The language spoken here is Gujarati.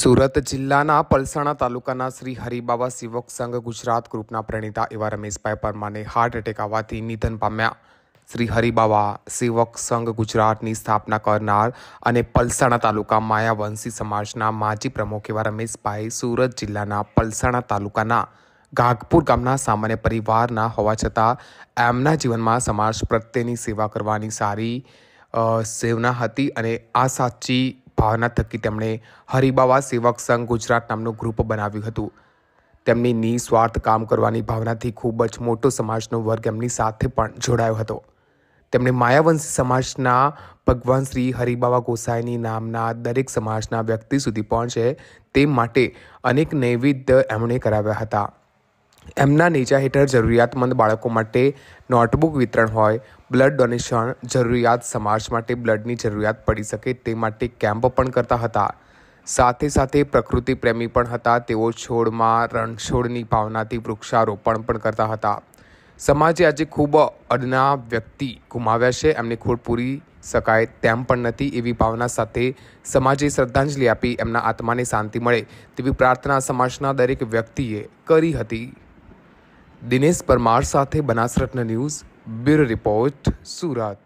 સુરત જિલ્લાના પલસાણા તાલુકાના શ્રી હરિબાબા સેવક સંઘ ગુજરાત ગ્રુપના પ્રણીતા એવા રમેશભાઈ પરમાને હાર્ટ એટેક આવવાથી નિધન પામ્યા શ્રી હરિબાબા સેવક સંઘ ગુજરાતની સ્થાપના કરનાર અને પલસાણા તાલુકા માયાવંશી સમાજના માજી પ્રમુખ એવા રમેશભાઈ સુરત જિલ્લાના પલસાણા તાલુકાના ઘાગપુર ગામના સામાન્ય પરિવારના હોવા છતાં એમના જીવનમાં સમાજ પ્રત્યેની સેવા કરવાની સારી સેવના હતી અને આ સાચી ભાવના થકી તેમણે હરિબાવા સેવક સંઘ ગુજરાત નામનું ગ્રુપ બનાવ્યું હતું તેમની નિસ્વાર્થ કામ કરવાની ભાવનાથી ખૂબ જ મોટો સમાજનો વર્ગ એમની સાથે પણ જોડાયો હતો તેમણે માયાવંશી સમાજના ભગવાન શ્રી હરિબાબા ગોસાઈની નામના દરેક સમાજના વ્યક્તિ સુધી પહોંચે તે માટે અનેક નૈવેદ્ય એમણે કરાવ્યા હતા એમના નીચા હેઠળ જરૂરિયાતમંદ બાળકો માટે નોટબુક વિતરણ હોય બ્લડ ડોનેશન જરૂરિયાત સમાજ માટે બ્લડની જરૂરિયાત પડી શકે તે માટે કેમ્પ પણ કરતા હતા સાથે સાથે પ્રકૃતિ પ્રેમી પણ હતા તેઓ છોડમાં રણછોડની ભાવનાથી વૃક્ષારોપણ પણ કરતા હતા સમાજે આજે ખૂબ અડના વ્યક્તિ ગુમાવ્યા છે એમની ખોટ પૂરી શકાય તેમ પણ નથી એવી ભાવના સાથે સમાજે શ્રદ્ધાંજલિ આપી એમના આત્માને શાંતિ મળે તેવી પ્રાર્થના સમાજના દરેક વ્યક્તિએ કરી હતી દિનેશ પરમાર સાથે Banasratna news bureau report Surat